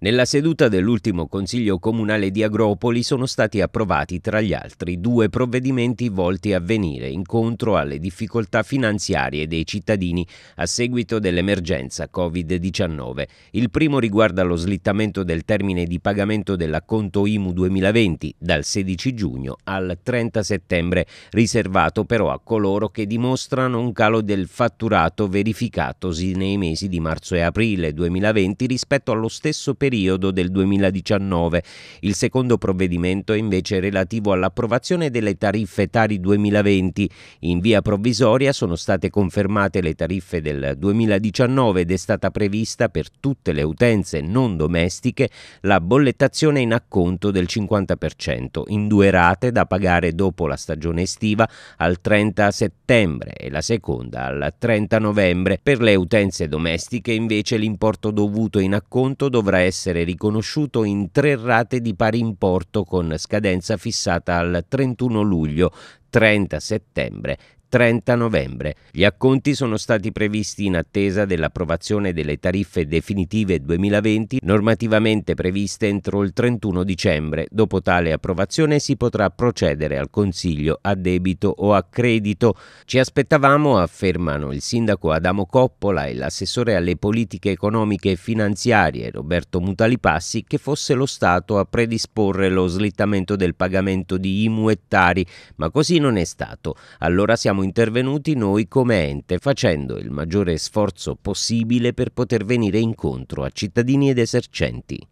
Nella seduta dell'ultimo Consiglio Comunale di Agropoli sono stati approvati tra gli altri due provvedimenti volti a venire incontro alle difficoltà finanziarie dei cittadini a seguito dell'emergenza Covid-19. Il primo riguarda lo slittamento del termine di pagamento dell'acconto IMU 2020 dal 16 giugno al 30 settembre, riservato però a coloro che dimostrano un calo del fatturato verificatosi nei mesi di marzo e aprile 2020 rispetto allo stesso periodo periodo del 2019. Il secondo provvedimento è invece relativo all'approvazione delle tariffe Tari 2020. In via provvisoria sono state confermate le tariffe del 2019 ed è stata prevista per tutte le utenze non domestiche la bollettazione in acconto del 50% in due rate da pagare dopo la stagione estiva al 30 settembre e la seconda al 30 novembre. Per le utenze domestiche invece l'importo dovuto in acconto dovrà essere essere riconosciuto in tre rate di pari importo con scadenza fissata al 31 luglio 30 settembre 30 novembre. Gli acconti sono stati previsti in attesa dell'approvazione delle tariffe definitive 2020 normativamente previste entro il 31 dicembre. Dopo tale approvazione si potrà procedere al consiglio a debito o a credito. Ci aspettavamo, affermano il sindaco Adamo Coppola e l'assessore alle politiche economiche e finanziarie Roberto Mutalipassi, che fosse lo Stato a predisporre lo slittamento del pagamento di IMU e Tari, ma così non è stato. Allora siamo intervenuti noi come ente, facendo il maggiore sforzo possibile per poter venire incontro a cittadini ed esercenti.